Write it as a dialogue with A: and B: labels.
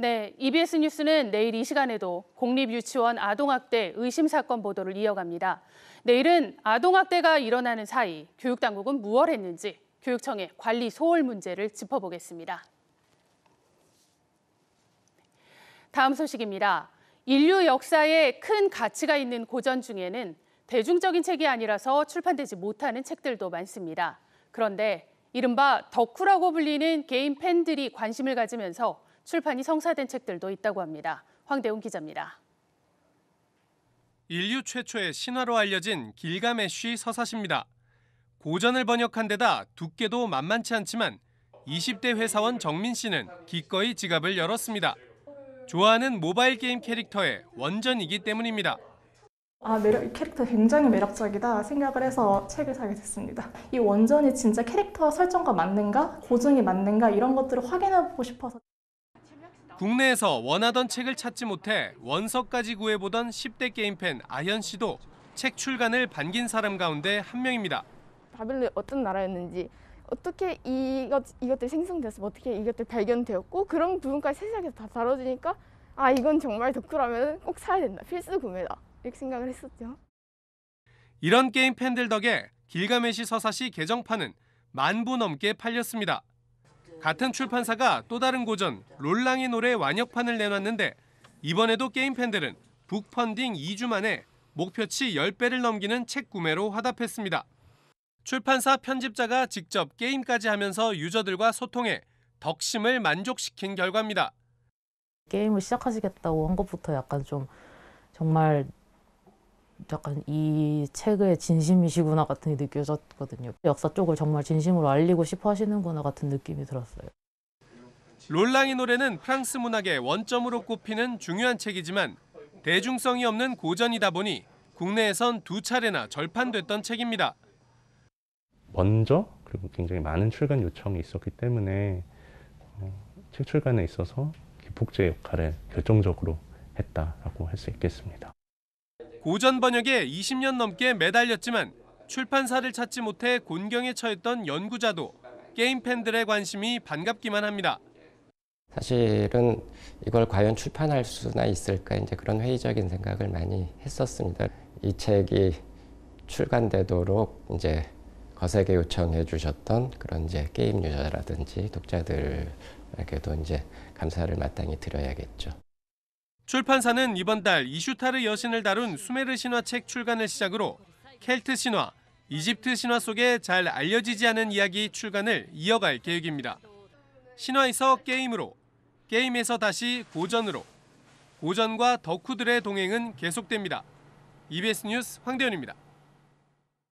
A: 네, EBS 뉴스는 내일 이 시간에도 공립유치원 아동학대 의심 사건 보도를 이어갑니다. 내일은 아동학대가 일어나는 사이 교육당국은 무얼 했는지 교육청의 관리 소홀 문제를 짚어보겠습니다. 다음 소식입니다. 인류 역사에 큰 가치가 있는 고전 중에는 대중적인 책이 아니라서 출판되지 못하는 책들도 많습니다. 그런데 이른바 덕후라고 불리는 개인 팬들이 관심을 가지면서 출판이 성사된 책들도 있다고 합니다. 황대웅 기자입니다.
B: 인류 최초의 신화로 알려진 길가메쉬 서사시입니다. 고전을 번역한 데다 두께도 만만치 않지만 20대 회사원 정민 씨는 기꺼이 지갑을 열었습니다. 좋아하는 모바일 게임 캐릭터의 원전이기 때문입니다.
A: 아, 매력, 이 캐릭터 굉장히 매력적이다 생각을 해서 책을 사게 됐습니다. 이 원전이 진짜 캐릭터 설정과 맞는가, 고증이 맞는가 이런 것들을 확인해보고 싶어서.
B: 국내에서 원하던 책을 찾지 못해 원서까지 구해보던 10대 게임 팬 아현 씨도 책 출간을 반긴 사람 가운데 한 명입니다.
A: 바벨론 어떤 나라였는지 어떻게 이것 이것들 생성됐어, 어떻게 이것들 발견되었고 그런 부분까지 세세하게 다 다뤄지니까 아 이건 정말 덕후라면 꼭 사야 된다, 필수 구매다. 이렇게 생각을 했었죠.
B: 이런 게임 팬들 덕에 길가메시 서사시 개정판은 만부 넘게 팔렸습니다. 같은 출판사가 또 다른 고전 롤랑의 노래 완역판을 내놨는데 이번에도 게임 팬들은 북펀딩 2주 만에 목표치 10배를 넘기는 책 구매로 화답했습니다. 출판사 편집자가 직접 게임까지 하면서 유저들과 소통해 덕심을 만족시킨 결과입니다.
A: 게임을 시작하시겠다고 한 것부터 약간 좀 정말 약간 이 책의 진심이시구나 같은 게 느껴졌거든요. 역사 쪽을 정말 진심으로 알리고 싶어 하시는구나 같은 느낌이 들었어요.
B: 롤랑의 노래는 프랑스 문학의 원점으로 꼽히는 중요한 책이지만 대중성이 없는 고전이다 보니 국내에선 두 차례나 절판됐던 책입니다. 먼저 그리고 굉장히 많은 출간 요청이 있었기 때문에 어, 책 출간에 있어서 기폭제 역할을 결정적으로 했다라고 할 수 있겠습니다. 고전 번역에 20년 넘게 매달렸지만 출판사를 찾지 못해 곤경에 처했던 연구자도 게임 팬들의 관심이 반갑기만 합니다. 사실은 이걸 과연 출판할 수나 있을까 이제 그런 회의적인 생각을 많이 했었습니다. 이 책이 출간되도록 이제 거세게 요청해 주셨던 그런 이제 게임 유저라든지 독자들에게도 이제 감사를 마땅히 드려야겠죠. 출판사는 이번 달 이슈타르 여신을 다룬 수메르 신화 책 출간을 시작으로 켈트 신화, 이집트 신화 속에 잘 알려지지 않은 이야기 출간을 이어갈 계획입니다. 신화에서 게임으로, 게임에서 다시 고전으로, 고전과 덕후들의 동행은 계속됩니다. EBS 뉴스 황대현입니다.